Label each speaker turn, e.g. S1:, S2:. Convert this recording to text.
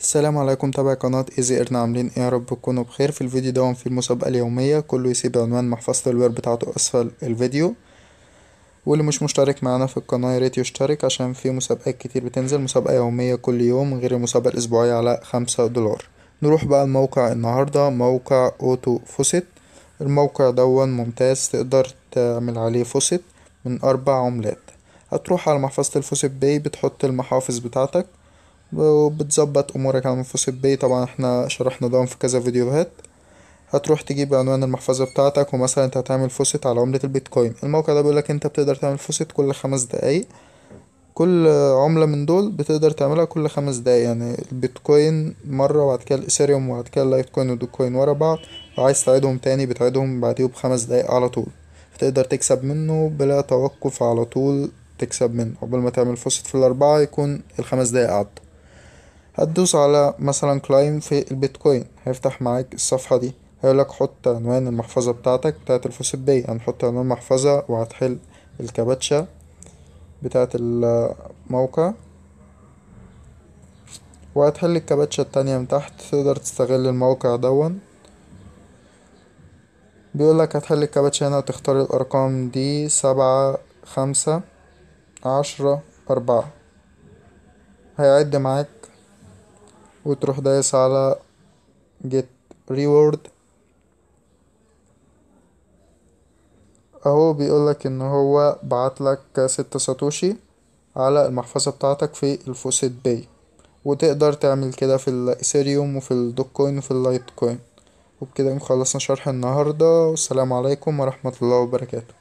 S1: السلام عليكم تابع قناة ايزي ايرنا عاملين ايه يا رب تكونوا بخير في الفيديو ده في المسابقة اليومية كله يسيب عنوان محفظة الوير بتاعته اسفل الفيديو واللي مش مشترك معانا في القناة ياريت يشترك عشان في مسابقات كتير بتنزل مسابقة يومية كل يوم غير المسابقة الاسبوعية على خمسة دولار نروح بقى الموقع النهاردة موقع اوتو فوسيت الموقع دون ممتاز تقدر تعمل عليه فوسيت من اربع عملات هتروح على محفظة الفوسيت باي بتحط المحافظ بتاعتك وبتظبط امورك على ملفوس البي طبعا احنا شرحنا ده في كذا فيديوهات هتروح تجيب عنوان المحفظة بتاعتك ومثلا انت هتعمل فوست على عملة البيتكوين الموقع ده بيقولك انت بتقدر تعمل فوست كل خمس دقايق كل عملة من دول بتقدر تعملها كل خمس دقايق يعني البيتكوين مرة وبعد كده الإثيريوم وبعد كده اللايتكوين والدوكوين ورا بعض وعايز تعيدهم تاني بتعيدهم بعديه بخمس دقايق على طول تقدر تكسب منه بلا توقف على طول تكسب منه قبل ما تعمل فوست في الأربعة يكون الخمس دقايق عدوا هتدوس على مثلا كلايم في البيتكوين هيفتح معاك الصفحة دي هيقولك حط عنوان المحفظة بتاعتك بتاعت الفلوس البي هنحط يعني عنوان المحفظة وهتحل الكباتشة بتاعت الموقع وهتحل الكباتشة التانية من تحت تقدر تستغل الموقع دون بيقولك هتحل الكباتشة هنا وتختار الأرقام دي سبعة خمسة عشرة أربعة هيعد معاك وتروح دايس على get reward اهو بيقولك ان هو بعتلك ست ساتوشي على المحفظة بتاعتك في الفوسيت باي وتقدر تعمل كده في الايثيريوم وفي الدوكوين وفي اللايت كوين وبكده نكون خلصنا شرح النهاردة والسلام عليكم ورحمة الله وبركاته